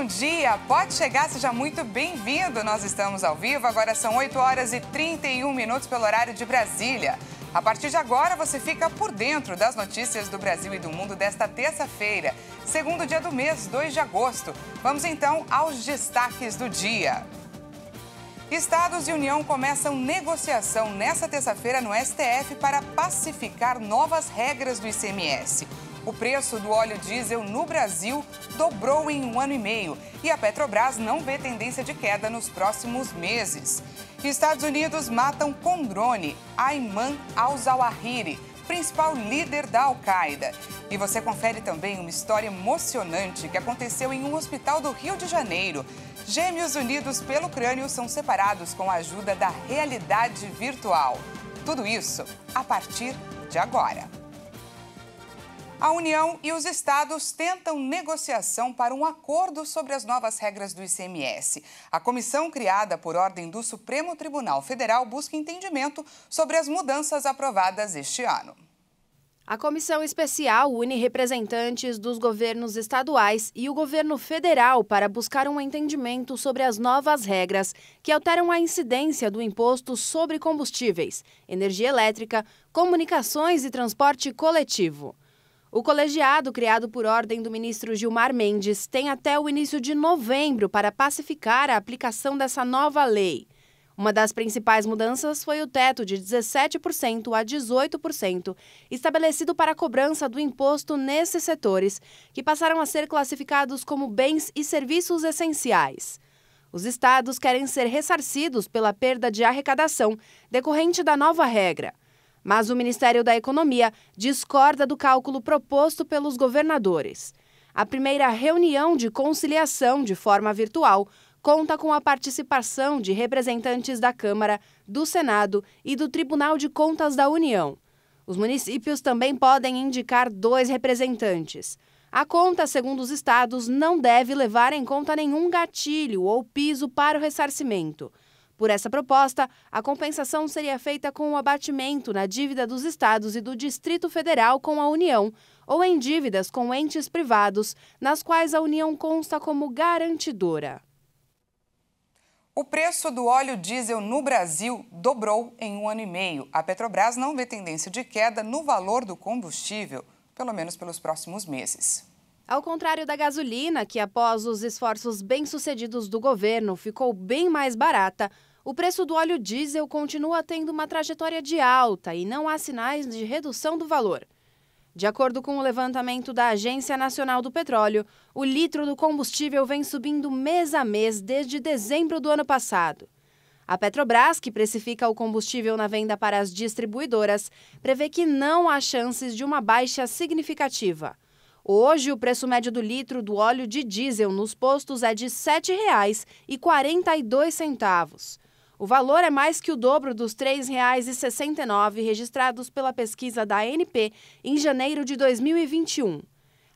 bom dia. Pode chegar, seja muito bem-vindo. Nós estamos ao vivo, agora são 8 horas e 31 minutos pelo horário de Brasília. A partir de agora, você fica por dentro das notícias do Brasil e do mundo desta terça-feira, segundo dia do mês, 2 de agosto. Vamos então aos destaques do dia. Estados e União começam negociação nesta terça-feira no STF para pacificar novas regras do ICMS. O preço do óleo diesel no Brasil dobrou em um ano e meio e a Petrobras não vê tendência de queda nos próximos meses. Estados Unidos matam com drone Ayman al-Zawahiri, principal líder da Al-Qaeda. E você confere também uma história emocionante que aconteceu em um hospital do Rio de Janeiro. Gêmeos unidos pelo crânio são separados com a ajuda da realidade virtual. Tudo isso a partir de agora. A União e os estados tentam negociação para um acordo sobre as novas regras do ICMS. A comissão criada por ordem do Supremo Tribunal Federal busca entendimento sobre as mudanças aprovadas este ano. A comissão especial une representantes dos governos estaduais e o governo federal para buscar um entendimento sobre as novas regras que alteram a incidência do imposto sobre combustíveis, energia elétrica, comunicações e transporte coletivo. O colegiado, criado por ordem do ministro Gilmar Mendes, tem até o início de novembro para pacificar a aplicação dessa nova lei. Uma das principais mudanças foi o teto de 17% a 18%, estabelecido para a cobrança do imposto nesses setores, que passaram a ser classificados como bens e serviços essenciais. Os estados querem ser ressarcidos pela perda de arrecadação decorrente da nova regra. Mas o Ministério da Economia discorda do cálculo proposto pelos governadores. A primeira reunião de conciliação de forma virtual conta com a participação de representantes da Câmara, do Senado e do Tribunal de Contas da União. Os municípios também podem indicar dois representantes. A conta, segundo os estados, não deve levar em conta nenhum gatilho ou piso para o ressarcimento. Por essa proposta, a compensação seria feita com o abatimento na dívida dos estados e do Distrito Federal com a União, ou em dívidas com entes privados, nas quais a União consta como garantidora. O preço do óleo diesel no Brasil dobrou em um ano e meio. A Petrobras não vê tendência de queda no valor do combustível, pelo menos pelos próximos meses. Ao contrário da gasolina, que após os esforços bem-sucedidos do governo ficou bem mais barata, o preço do óleo diesel continua tendo uma trajetória de alta e não há sinais de redução do valor. De acordo com o levantamento da Agência Nacional do Petróleo, o litro do combustível vem subindo mês a mês desde dezembro do ano passado. A Petrobras, que precifica o combustível na venda para as distribuidoras, prevê que não há chances de uma baixa significativa. Hoje, o preço médio do litro do óleo de diesel nos postos é de R$ 7,42. O valor é mais que o dobro dos R$ 3,69 registrados pela pesquisa da ANP em janeiro de 2021.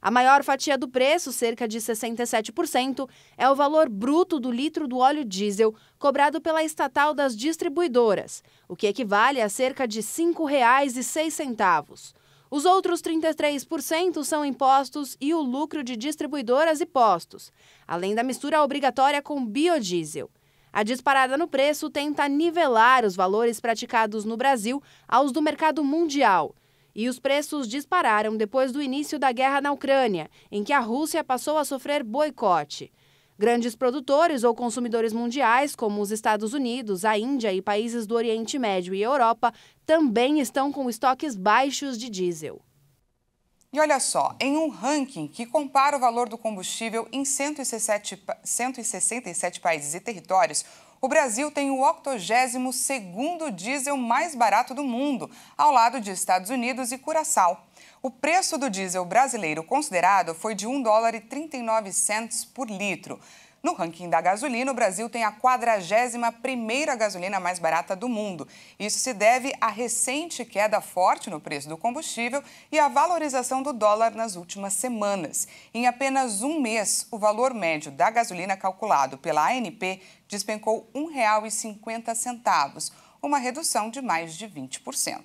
A maior fatia do preço, cerca de 67%, é o valor bruto do litro do óleo diesel cobrado pela estatal das distribuidoras, o que equivale a cerca de R$ 5,06. Os outros 33% são impostos e o lucro de distribuidoras e postos, além da mistura obrigatória com biodiesel. A disparada no preço tenta nivelar os valores praticados no Brasil aos do mercado mundial. E os preços dispararam depois do início da guerra na Ucrânia, em que a Rússia passou a sofrer boicote. Grandes produtores ou consumidores mundiais, como os Estados Unidos, a Índia e países do Oriente Médio e Europa, também estão com estoques baixos de diesel. E olha só, em um ranking que compara o valor do combustível em 167, 167 países e territórios, o Brasil tem o 82 segundo diesel mais barato do mundo, ao lado de Estados Unidos e Curaçao. O preço do diesel brasileiro considerado foi de 1 dólar e 39 por litro. No ranking da gasolina, o Brasil tem a 41ª gasolina mais barata do mundo. Isso se deve à recente queda forte no preço do combustível e à valorização do dólar nas últimas semanas. Em apenas um mês, o valor médio da gasolina calculado pela ANP despencou R$ 1,50, uma redução de mais de 20%.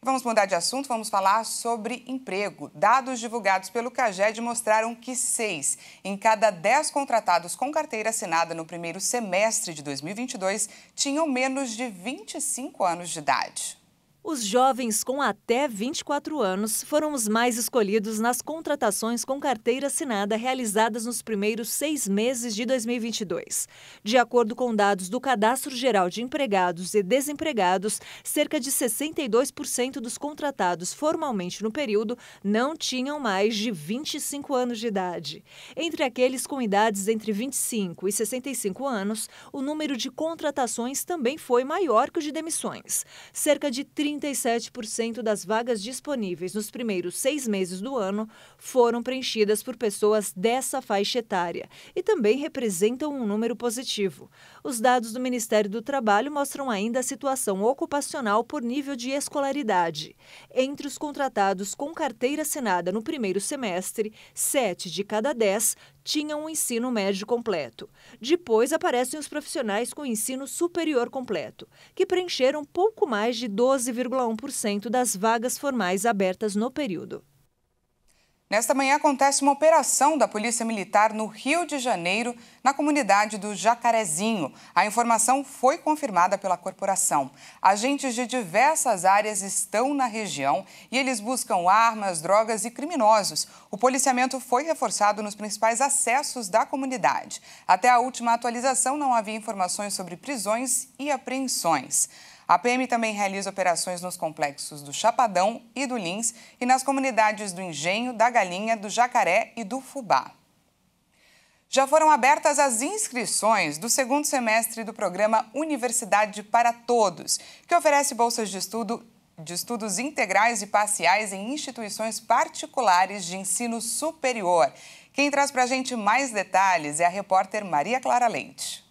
Vamos mudar de assunto, vamos falar sobre emprego. Dados divulgados pelo CAGED mostraram que seis em cada dez contratados com carteira assinada no primeiro semestre de 2022 tinham menos de 25 anos de idade. Os jovens com até 24 anos foram os mais escolhidos nas contratações com carteira assinada realizadas nos primeiros seis meses de 2022. De acordo com dados do Cadastro Geral de Empregados e Desempregados, cerca de 62% dos contratados formalmente no período não tinham mais de 25 anos de idade. Entre aqueles com idades entre 25 e 65 anos, o número de contratações também foi maior que o de demissões. Cerca de 30 37% das vagas disponíveis nos primeiros seis meses do ano foram preenchidas por pessoas dessa faixa etária e também representam um número positivo. Os dados do Ministério do Trabalho mostram ainda a situação ocupacional por nível de escolaridade. Entre os contratados com carteira assinada no primeiro semestre, 7 de cada 10 tinham um ensino médio completo. Depois aparecem os profissionais com ensino superior completo, que preencheram pouco mais de 12 40,1% das vagas formais abertas no período. Nesta manhã acontece uma operação da Polícia Militar no Rio de Janeiro, na comunidade do Jacarezinho. A informação foi confirmada pela corporação. Agentes de diversas áreas estão na região e eles buscam armas, drogas e criminosos. O policiamento foi reforçado nos principais acessos da comunidade. Até a última atualização, não havia informações sobre prisões e apreensões. A PM também realiza operações nos complexos do Chapadão e do Lins e nas comunidades do Engenho, da Galinha, do Jacaré e do Fubá. Já foram abertas as inscrições do segundo semestre do programa Universidade para Todos, que oferece bolsas de estudo de estudos integrais e parciais em instituições particulares de ensino superior. Quem traz para a gente mais detalhes é a repórter Maria Clara Leite.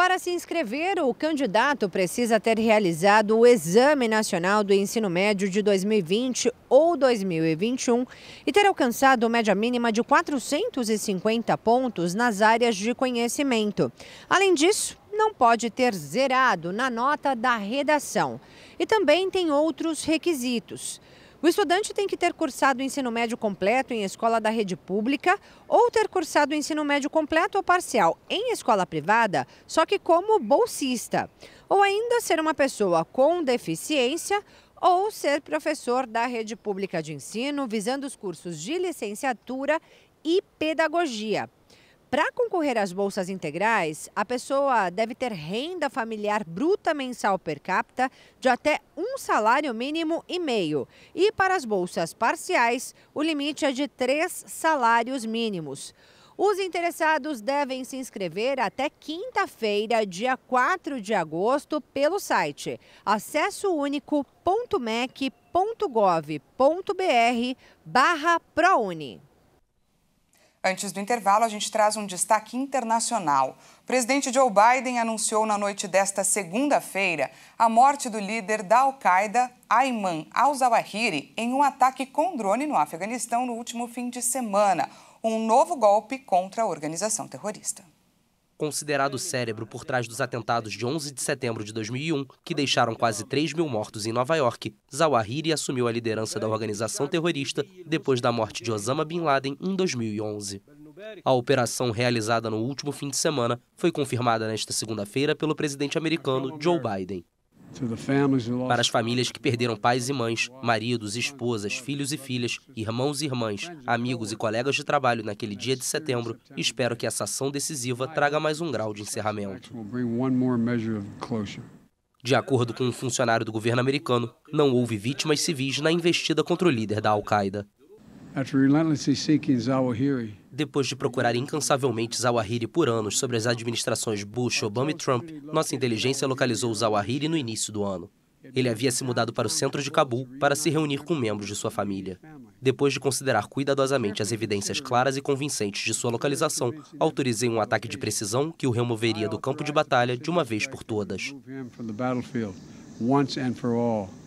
Para se inscrever, o candidato precisa ter realizado o Exame Nacional do Ensino Médio de 2020 ou 2021 e ter alcançado média mínima de 450 pontos nas áreas de conhecimento. Além disso, não pode ter zerado na nota da redação. E também tem outros requisitos. O estudante tem que ter cursado o ensino médio completo em escola da rede pública ou ter cursado o ensino médio completo ou parcial em escola privada, só que como bolsista. Ou ainda ser uma pessoa com deficiência ou ser professor da rede pública de ensino, visando os cursos de licenciatura e pedagogia. Para concorrer às bolsas integrais, a pessoa deve ter renda familiar bruta mensal per capita de até um salário mínimo e meio. E para as bolsas parciais, o limite é de três salários mínimos. Os interessados devem se inscrever até quinta-feira, dia 4 de agosto, pelo site acessounico.mec.gov.br barra ProUni. Antes do intervalo, a gente traz um destaque internacional. O presidente Joe Biden anunciou na noite desta segunda-feira a morte do líder da Al-Qaeda, Ayman al-Zawahiri, em um ataque com drone no Afeganistão no último fim de semana. Um novo golpe contra a organização terrorista considerado o cérebro por trás dos atentados de 11 de setembro de 2001, que deixaram quase 3 mil mortos em Nova York, Zawahiri assumiu a liderança da organização terrorista depois da morte de Osama Bin Laden em 2011. A operação realizada no último fim de semana foi confirmada nesta segunda-feira pelo presidente americano Joe Biden. Para as famílias que perderam pais e mães, maridos, esposas, filhos e filhas, irmãos e irmãs, amigos e colegas de trabalho naquele dia de setembro, espero que essa ação decisiva traga mais um grau de encerramento. De acordo com um funcionário do governo americano, não houve vítimas civis na investida contra o líder da Al-Qaeda. Depois de procurar incansavelmente Zawahiri por anos sobre as administrações Bush, Obama e Trump, nossa inteligência localizou Zawahiri no início do ano. Ele havia se mudado para o centro de Cabul para se reunir com membros de sua família. Depois de considerar cuidadosamente as evidências claras e convincentes de sua localização, autorizei um ataque de precisão que o removeria do campo de batalha de uma vez por todas.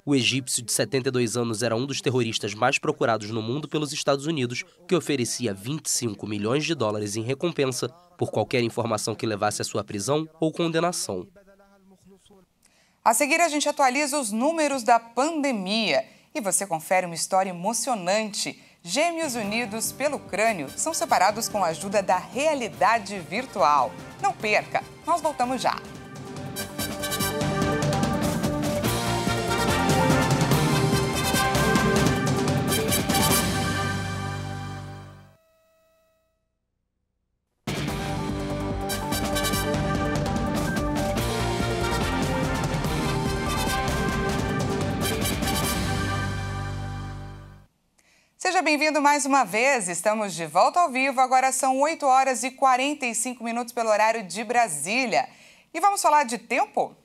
O egípcio de 72 anos era um dos terroristas mais procurados no mundo pelos Estados Unidos, que oferecia 25 milhões de dólares em recompensa por qualquer informação que levasse à sua prisão ou condenação. A seguir, a gente atualiza os números da pandemia e você confere uma história emocionante. Gêmeos unidos pelo crânio são separados com a ajuda da realidade virtual. Não perca, nós voltamos já. Bem-vindo mais uma vez, estamos de volta ao vivo, agora são 8 horas e 45 minutos pelo horário de Brasília. E vamos falar de tempo?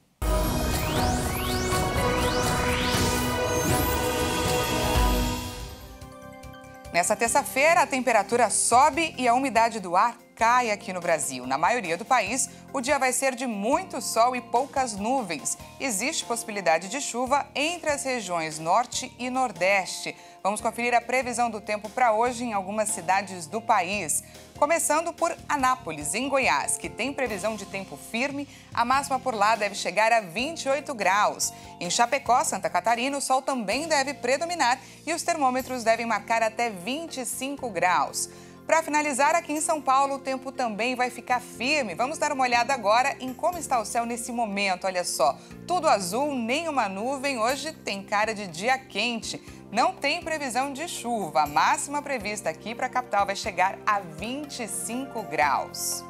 Nessa terça-feira, a temperatura sobe e a umidade do ar cai aqui no Brasil. Na maioria do país, o dia vai ser de muito sol e poucas nuvens. Existe possibilidade de chuva entre as regiões norte e nordeste. Vamos conferir a previsão do tempo para hoje em algumas cidades do país. Começando por Anápolis, em Goiás, que tem previsão de tempo firme, a máxima por lá deve chegar a 28 graus. Em Chapecó, Santa Catarina, o sol também deve predominar e os termômetros devem marcar até 25 graus. Para finalizar, aqui em São Paulo o tempo também vai ficar firme. Vamos dar uma olhada agora em como está o céu nesse momento. Olha só, tudo azul, nenhuma nuvem. Hoje tem cara de dia quente. Não tem previsão de chuva. A máxima prevista aqui para a capital vai chegar a 25 graus.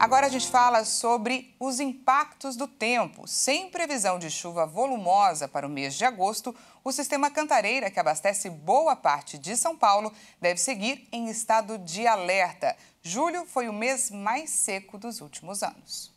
Agora a gente fala sobre os impactos do tempo. Sem previsão de chuva volumosa para o mês de agosto, o sistema Cantareira, que abastece boa parte de São Paulo, deve seguir em estado de alerta. Julho foi o mês mais seco dos últimos anos.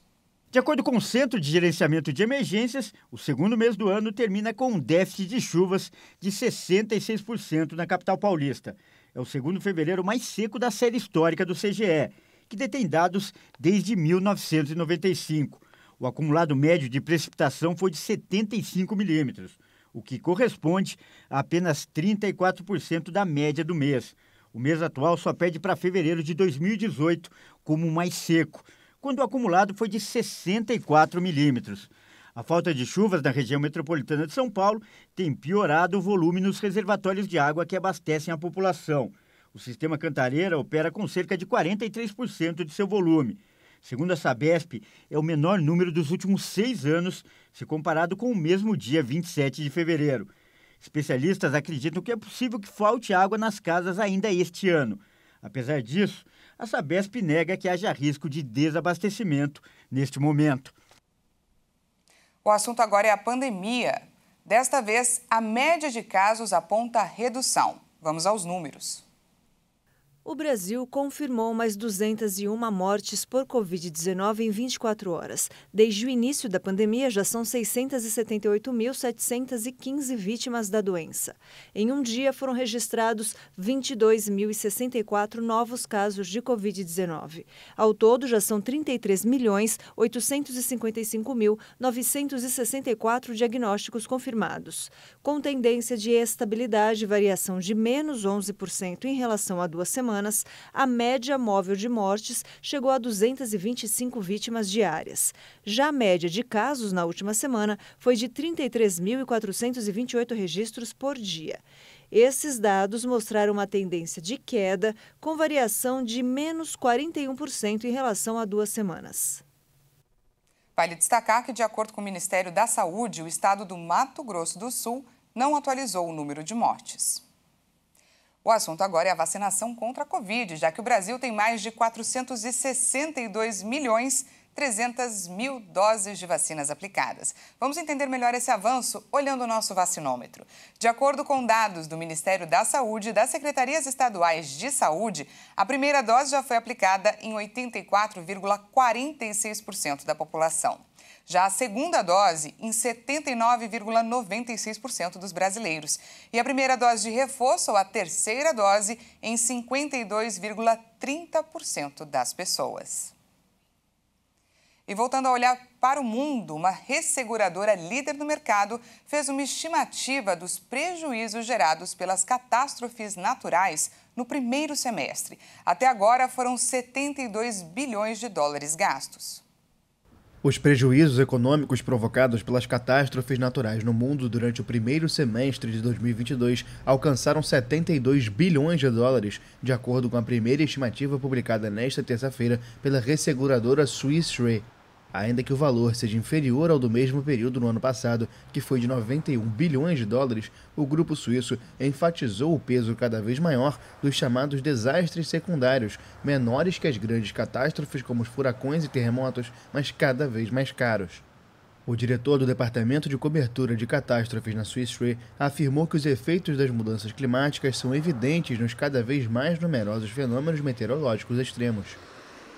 De acordo com o Centro de Gerenciamento de Emergências, o segundo mês do ano termina com um déficit de chuvas de 66% na capital paulista. É o segundo fevereiro mais seco da série histórica do CGE, que detém dados desde 1995. O acumulado médio de precipitação foi de 75 milímetros o que corresponde a apenas 34% da média do mês. O mês atual só pede para fevereiro de 2018 como o mais seco, quando o acumulado foi de 64 milímetros. A falta de chuvas na região metropolitana de São Paulo tem piorado o volume nos reservatórios de água que abastecem a população. O sistema Cantareira opera com cerca de 43% de seu volume. Segundo a Sabesp, é o menor número dos últimos seis anos, se comparado com o mesmo dia 27 de fevereiro. Especialistas acreditam que é possível que falte água nas casas ainda este ano. Apesar disso, a Sabesp nega que haja risco de desabastecimento neste momento. O assunto agora é a pandemia. Desta vez, a média de casos aponta redução. Vamos aos números o Brasil confirmou mais 201 mortes por Covid-19 em 24 horas. Desde o início da pandemia, já são 678.715 vítimas da doença. Em um dia, foram registrados 22.064 novos casos de Covid-19. Ao todo, já são 33.855.964 diagnósticos confirmados, com tendência de estabilidade e variação de menos 11% em relação a duas semanas semanas, a média móvel de mortes chegou a 225 vítimas diárias. Já a média de casos na última semana foi de 33.428 registros por dia. Esses dados mostraram uma tendência de queda, com variação de menos 41% em relação a duas semanas. Vale destacar que, de acordo com o Ministério da Saúde, o estado do Mato Grosso do Sul não atualizou o número de mortes. O assunto agora é a vacinação contra a Covid, já que o Brasil tem mais de 462 milhões 300 mil doses de vacinas aplicadas. Vamos entender melhor esse avanço olhando o nosso vacinômetro. De acordo com dados do Ministério da Saúde e das Secretarias Estaduais de Saúde, a primeira dose já foi aplicada em 84,46% da população. Já a segunda dose em 79,96% dos brasileiros. E a primeira dose de reforço ou a terceira dose em 52,30% das pessoas. E voltando a olhar para o mundo, uma resseguradora líder no mercado fez uma estimativa dos prejuízos gerados pelas catástrofes naturais no primeiro semestre. Até agora foram 72 bilhões de dólares gastos. Os prejuízos econômicos provocados pelas catástrofes naturais no mundo durante o primeiro semestre de 2022 alcançaram 72 bilhões de dólares, de acordo com a primeira estimativa publicada nesta terça-feira pela resseguradora Swiss Re ainda que o valor seja inferior ao do mesmo período no ano passado, que foi de 91 bilhões de dólares, o grupo suíço enfatizou o peso cada vez maior dos chamados desastres secundários, menores que as grandes catástrofes como os furacões e terremotos, mas cada vez mais caros. O diretor do Departamento de Cobertura de Catástrofes na Swiss Re afirmou que os efeitos das mudanças climáticas são evidentes nos cada vez mais numerosos fenômenos meteorológicos extremos.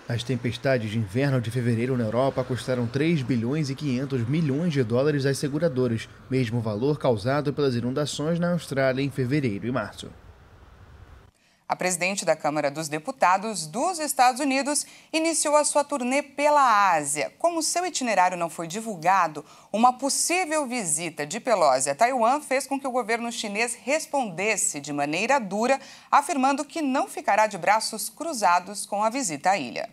As tempestades de inverno de fevereiro na Europa custaram 3 bilhões e 500 milhões de dólares às seguradoras, mesmo valor causado pelas inundações na Austrália em fevereiro e março. A presidente da Câmara dos Deputados dos Estados Unidos iniciou a sua turnê pela Ásia. Como seu itinerário não foi divulgado, uma possível visita de Pelosi a Taiwan fez com que o governo chinês respondesse de maneira dura, afirmando que não ficará de braços cruzados com a visita à ilha.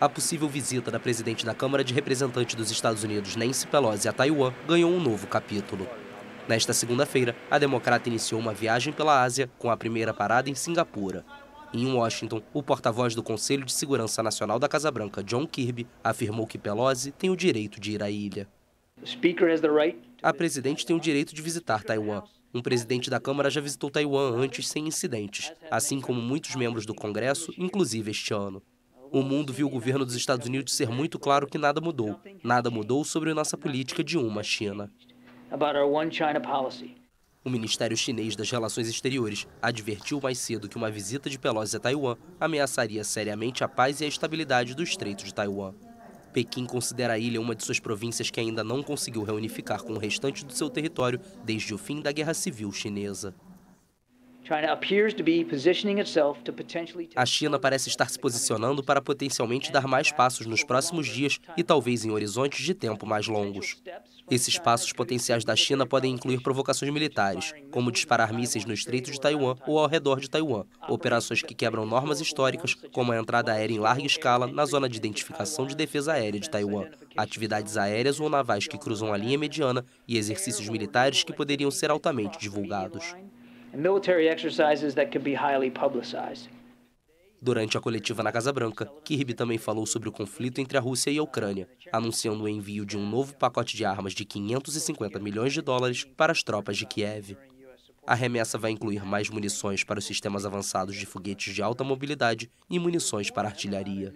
A possível visita da presidente da Câmara de Representantes dos Estados Unidos, Nancy Pelosi, a Taiwan, ganhou um novo capítulo. Nesta segunda-feira, a democrata iniciou uma viagem pela Ásia com a primeira parada em Singapura. Em Washington, o porta-voz do Conselho de Segurança Nacional da Casa Branca, John Kirby, afirmou que Pelosi tem o direito de ir à ilha. A presidente tem o direito de visitar Taiwan. Um presidente da Câmara já visitou Taiwan antes sem incidentes, assim como muitos membros do Congresso, inclusive este ano. O mundo viu o governo dos Estados Unidos ser muito claro que nada mudou. Nada mudou sobre nossa política de uma China about our one China policy. O Ministério Chinês das Relações Exteriores advertiu mais cedo que uma visita de Pelosi a Taiwan ameaçaria seriamente a paz e a estabilidade do Estreito de Taiwan. Pequim considera a ilha uma de suas províncias que ainda não conseguiu reunificar com o restante do seu território desde o fim da Guerra Civil Chinesa. A China parece estar se posicionando para potencialmente dar mais passos nos próximos dias e talvez em horizontes de tempo mais longos. Esses passos potenciais da China podem incluir provocações militares, como disparar mísseis no Estreito de Taiwan ou ao redor de Taiwan, operações que quebram normas históricas, como a entrada aérea em larga escala na zona de identificação de defesa aérea de Taiwan, atividades aéreas ou navais que cruzam a linha mediana e exercícios militares que poderiam ser altamente divulgados military exercises that can be highly publicized. Durante a coletiva na Casa Branca, Kirby também falou sobre o conflito entre a Rússia e a Ucrânia, anunciando o envio de um novo pacote de armas de 550 milhões de dólares para as tropas de Kiev. A remessa vai incluir mais munições para os sistemas avançados de foguetes de alta mobilidade e munições para artilharia.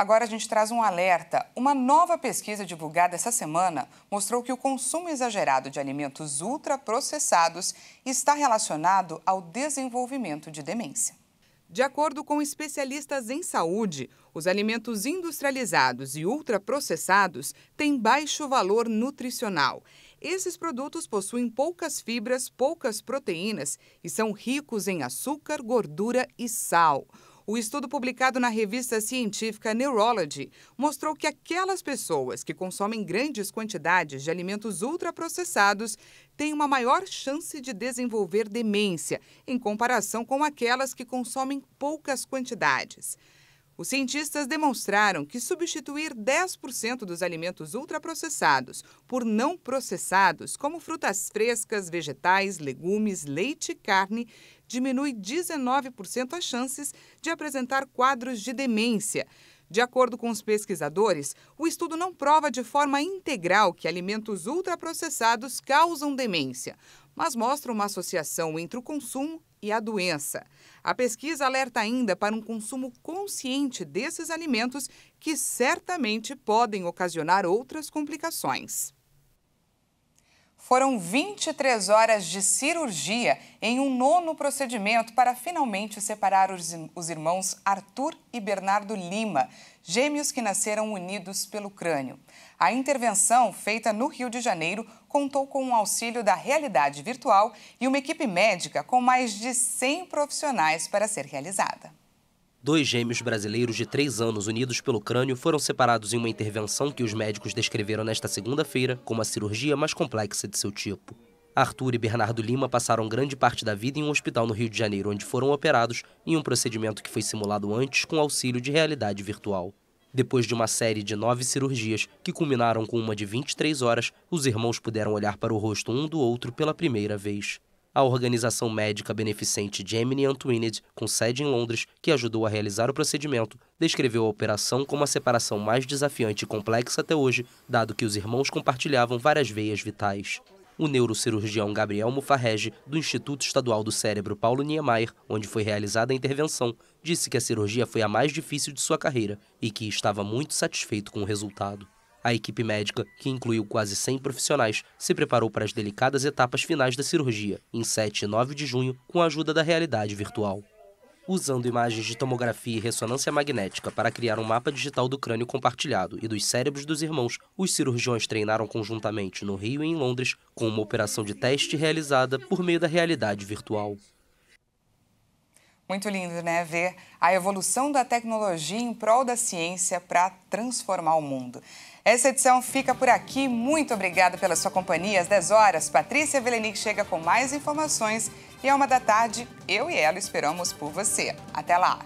Agora a gente traz um alerta. Uma nova pesquisa divulgada essa semana mostrou que o consumo exagerado de alimentos ultraprocessados está relacionado ao desenvolvimento de demência. De acordo com especialistas em saúde, os alimentos industrializados e ultraprocessados têm baixo valor nutricional. Esses produtos possuem poucas fibras, poucas proteínas e são ricos em açúcar, gordura e sal. O estudo publicado na revista científica Neurology mostrou que aquelas pessoas que consomem grandes quantidades de alimentos ultraprocessados têm uma maior chance de desenvolver demência em comparação com aquelas que consomem poucas quantidades. Os cientistas demonstraram que substituir 10% dos alimentos ultraprocessados por não processados, como frutas frescas, vegetais, legumes, leite e carne, diminui 19% as chances de apresentar quadros de demência. De acordo com os pesquisadores, o estudo não prova de forma integral que alimentos ultraprocessados causam demência, mas mostra uma associação entre o consumo e a doença. A pesquisa alerta ainda para um consumo consciente desses alimentos que certamente podem ocasionar outras complicações. Foram 23 horas de cirurgia em um nono procedimento para finalmente separar os, irmãos Arthur e Bernardo Lima, gêmeos que nasceram unidos pelo crânio. A intervenção, feita no Rio de Janeiro, contou com o auxílio da realidade virtual e uma equipe médica com mais de 100 profissionais para ser realizada. Dois gêmeos brasileiros de três anos unidos pelo crânio foram separados em uma intervenção que os médicos descreveram nesta segunda-feira como a cirurgia mais complexa de seu tipo. Arthur e Bernardo Lima passaram grande parte da vida em um hospital no Rio de Janeiro, onde foram operados em um procedimento que foi simulado antes com auxílio de realidade virtual. Depois de uma série de nove cirurgias, que culminaram com uma de 23 horas, os irmãos puderam olhar para o rosto um do outro pela primeira vez a organização médica beneficente Gemini Untuined, com sede em Londres, que ajudou a realizar o procedimento, descreveu a operação como a separação mais desafiante e complexa até hoje, dado que os irmãos compartilhavam várias veias vitais. O neurocirurgião Gabriel Mufarrege, do Instituto Estadual do Cérebro Paulo Niemeyer, onde foi realizada a intervenção, disse que a cirurgia foi a mais difícil de sua carreira e que estava muito satisfeito com o resultado. A equipe médica, que incluiu quase 100 profissionais, se preparou para as delicadas etapas finais da cirurgia, em 7 e 9 de junho, com a ajuda da realidade virtual. Usando imagens de tomografia e ressonância magnética para criar um mapa digital do crânio compartilhado e dos cérebros dos irmãos, os cirurgiões treinaram conjuntamente no Rio e em Londres, com uma operação de teste realizada por meio da realidade virtual. Muito lindo, né? Ver a evolução da tecnologia em prol da ciência para transformar o mundo. Essa edição fica por aqui. Muito obrigada pela sua companhia. Às 10 horas, Patrícia Velenic chega com mais informações. E à uma da tarde, eu e ela esperamos por você. Até lá!